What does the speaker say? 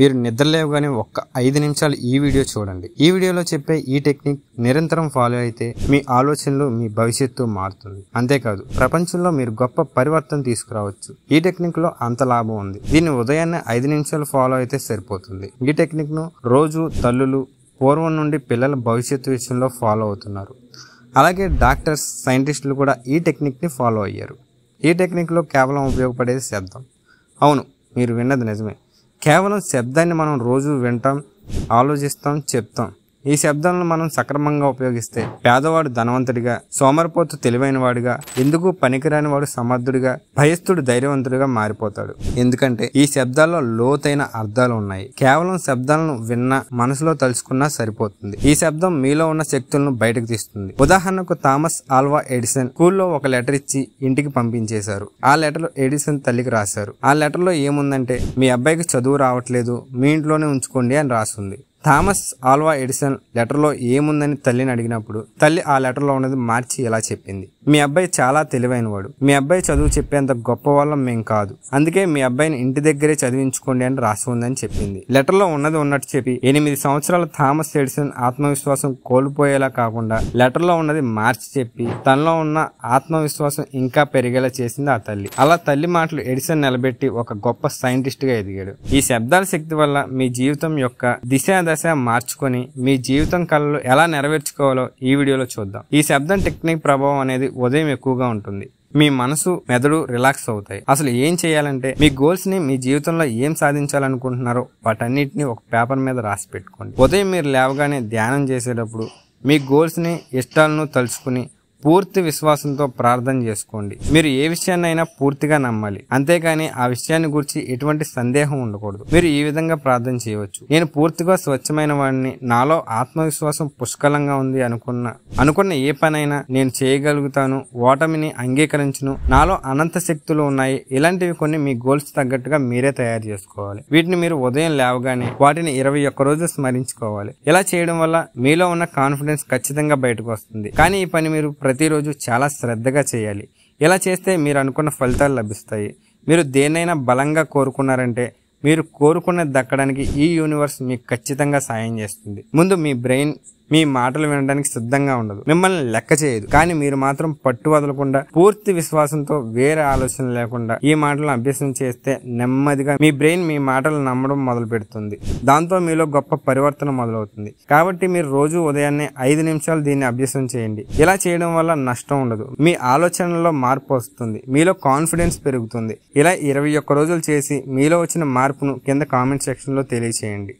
మీరు నిద్రలేవగానే ఒక్క ఐదు నిమిషాలు ఈ వీడియో చూడండి ఈ వీడియోలో చెప్పే ఈ టెక్నిక్ నిరంతరం ఫాలో అయితే మీ ఆలోచనలు మీ భవిష్యత్తు మారుతుంది అంతేకాదు ప్రపంచంలో మీరు గొప్ప పరివర్తన తీసుకురావచ్చు ఈ టెక్నిక్ లో అంత లాభం ఉంది దీన్ని ఉదయాన్నే ఐదు నిమిషాలు ఫాలో అయితే సరిపోతుంది ఈ టెక్నిక్ ను రోజు తల్లులు పూర్వం నుండి పిల్లల భవిష్యత్తు విషయంలో ఫాలో అవుతున్నారు అలాగే డాక్టర్స్ సైంటిస్టులు కూడా ఈ టెక్నిక్ని ఫాలో అయ్యారు ఈ టెక్నిక్లో కేవలం ఉపయోగపడేది శబ్దం అవును మీరు విన్నది నిజమే కేవలం శబ్దాన్ని మనం రోజు వింటాం ఆలోచిస్తాం చెప్తాం ఈ శబ్దాలను మనం సక్రమంగా ఉపయోగిస్తే పేదవాడు ధనవంతుడిగా సోమరపోతు తెలివైనవాడుగా ఎందుకు పనికిరాని వాడు సమర్థుడిగా భయస్థుడు ధైర్యవంతుడిగా మారిపోతాడు ఎందుకంటే ఈ శబ్దాల్లో లోతైన అర్థాలు ఉన్నాయి కేవలం శబ్దాలను విన్న మనసులో తలుచుకున్నా సరిపోతుంది ఈ శబ్దం మీలో ఉన్న శక్తులను బయటకు తీస్తుంది ఉదాహరణకు థామస్ ఆల్వా ఎడిసన్ స్కూల్లో ఒక లెటర్ ఇచ్చి ఇంటికి పంపించేశారు ఆ లెటర్ ఎడిసన్ తల్లికి రాశారు ఆ లెటర్లో ఏముందంటే మీ అబ్బాయికి చదువు రావట్లేదు మీ ఇంట్లోనే ఉంచుకోండి అని రాస్తుంది థామస్ ఆల్వా ఎడిసన్ లెటర్లో ఏముందని తల్లిని అడిగినప్పుడు తల్లి ఆ లెటర్లో ఉన్నది మార్చి ఇలా చెప్పింది మీ అబ్బాయి చాలా తెలివైనవాడు మీ అబ్బాయి చదువు చెప్పేంత గొప్ప వాళ్ళం మేం కాదు అందుకే మీ అబ్బాయిని ఇంటి దగ్గరే చదివించుకోండి అని రాసి ఉందని చెప్పింది లెటర్లో ఉన్నది ఉన్నట్టు చెప్పి ఎనిమిది సంవత్సరాల థామస్ ఎడిసన్ ఆత్మవిశ్వాసం కోల్పోయేలా కాకుండా లెటర్లో ఉన్నది మార్చి చెప్పి తనలో ఉన్న ఆత్మవిశ్వాసం ఇంకా పెరిగేలా చేసింది ఆ తల్లి అలా తల్లి మాటలు ఎడిసన్ నిలబెట్టి ఒక గొప్ప సైంటిస్ట్ గా ఎదిగాడు ఈ శబ్దాల శక్తి వల్ల మీ జీవితం యొక్క దిశ దశ మార్చుకొని మీ జీవితం కళలు ఎలా నెరవేర్చుకోవాలో ఈ వీడియోలో చూద్దాం ఈ శబ్దం టెక్నిక్ ప్రభావం అనేది ఉదయం ఎక్కువగా ఉంటుంది మీ మనసు మెదడు రిలాక్స్ అవుతాయి అసలు ఏం చేయాలంటే మీ గోల్స్ ని మీ జీవితంలో ఏం సాధించాలనుకుంటున్నారో వాటన్నిటిని ఒక పేపర్ మీద రాసి పెట్టుకోండి ఉదయం మీరు లేవగానే ధ్యానం చేసేటప్పుడు మీ గోల్స్ని ఇష్టాలను తలుచుకుని పూర్తి విశ్వాసంతో ప్రార్థన చేసుకోండి మీరు ఏ విషయాన్నైనా పూర్తిగా నమ్మాలి అంతేకాని ఆ విషయాన్ని గురించి ఎటువంటి సందేహం ఉండకూడదు మీరు ఈ విధంగా ప్రార్థన చేయవచ్చు నేను పూర్తిగా స్వచ్ఛమైన వాడిని నాలో ఆత్మవిశ్వాసం పుష్కలంగా ఉంది అనుకున్న అనుకున్న ఏ పనైనా నేను చేయగలుగుతాను ఓటమిని అంగీకరించును నాలో అనంత శక్తులు ఉన్నాయి ఇలాంటివి కొన్ని మీ గోల్స్ తగ్గట్టుగా మీరే తయారు చేసుకోవాలి వీటిని మీరు ఉదయం లేవగానే వాటిని ఇరవై ఒక్క రోజు స్మరించుకోవాలి ఇలా చేయడం వల్ల మీలో ఉన్న కాన్ఫిడెన్స్ ఖచ్చితంగా బయటకు వస్తుంది కానీ ఈ పని మీరు ప్రతి ప్రతిరోజు చాలా శ్రద్ధగా చేయాలి ఇలా చేస్తే మీరు అనుకున్న ఫలితాలు లభిస్తాయి మీరు దేన్నైనా బలంగా కోరుకున్నారంటే మీరు కోరుకున్నది దక్కడానికి ఈ యూనివర్స్ మీకు ఖచ్చితంగా సాయం చేస్తుంది ముందు మీ బ్రెయిన్ మీ మాటలు వినడానికి సిద్ధంగా ఉండదు మిమ్మల్ని లెక్క చేయదు కానీ మీరు మాత్రం పట్టు వదలకుండా పూర్తి విశ్వాసంతో వేరే ఆలోచన లేకుండా ఈ మాటలను అభ్యసనం చేస్తే నెమ్మదిగా మీ బ్రెయిన్ మీ మాటలు నమ్మడం మొదలు పెడుతుంది దాంతో మీలో గొప్ప పరివర్తన మొదలవుతుంది కాబట్టి మీరు రోజు ఉదయాన్నే ఐదు నిమిషాలు దీన్ని అభ్యసనం చేయండి ఇలా చేయడం వల్ల నష్టం ఉండదు మీ ఆలోచనలో మార్పు వస్తుంది మీలో కాన్ఫిడెన్స్ పెరుగుతుంది ఇలా ఇరవై ఒక్క రోజులు చేసి మీలో వచ్చిన మార్పును కింద కామెంట్ సెక్షన్లో తెలియచేయండి